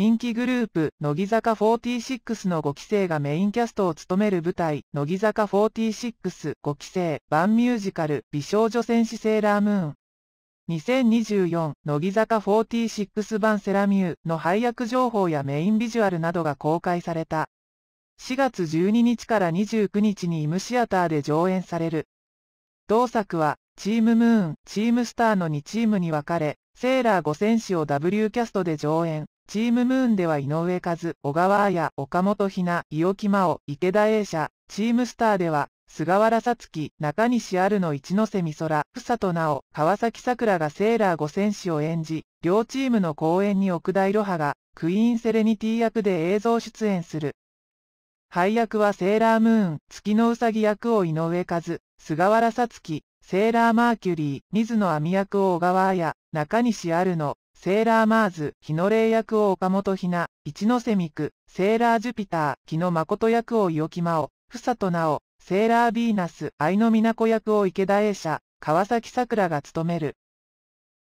人気グループ、乃木坂46の5期生がメインキャストを務める舞台、乃木坂46、5期生、版ミュージカル、美少女戦士セーラームーン。2024、乃木坂46版セラミューの配役情報やメインビジュアルなどが公開された。4月12日から29日にイムシアターで上演される。同作は、チームムーン、チームスターの2チームに分かれ、セーラー5戦士を W キャストで上演。チームムーンでは井上和、小川彩、岡本ひな、伊予木真央、池田栄社、チームスターでは、菅原さつき、中西あるの一ノ瀬美空、さとなお、川崎桜がセーラー五選手を演じ、両チームの公演に奥田いろはが、クイーンセレニティ役で映像出演する。配役はセーラームーン、月のうさぎ役を井上和、菅原さつき、セーラーマーキュリー、水野亜美役を小川彩、中西あるの、セーラーマーズ、日野霊役を岡本ひな、一ノ瀬美久、セーラージュピター、木野誠役を伊尾木真央、房と直、セーラービーナス、愛の美奈子役を池田栄社、川崎桜が務める。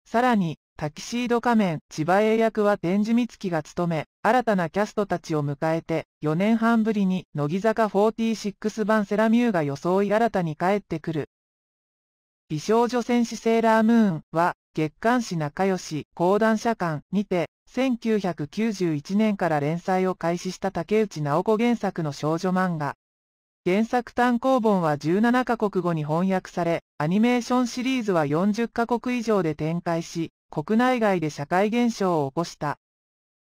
さらに、タキシード仮面、千葉英役は天寿美月が務め、新たなキャストたちを迎えて、4年半ぶりに、乃木坂46番セラミューが装い新たに帰ってくる。美少女戦士セーラームーンは、月刊誌仲良し講談社館にて、1991年から連載を開始した竹内直子原作の少女漫画。原作単行本は17カ国語に翻訳され、アニメーションシリーズは40カ国以上で展開し、国内外で社会現象を起こした。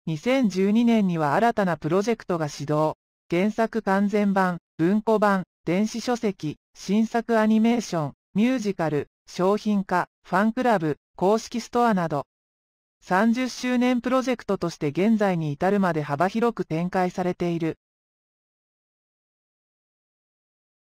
2012年には新たなプロジェクトが始動。原作完全版、文庫版、電子書籍、新作アニメーション、ミュージカル、商品化、ファンクラブ、公式ストアなど、30周年プロジェクトとして現在に至るまで幅広く展開されている。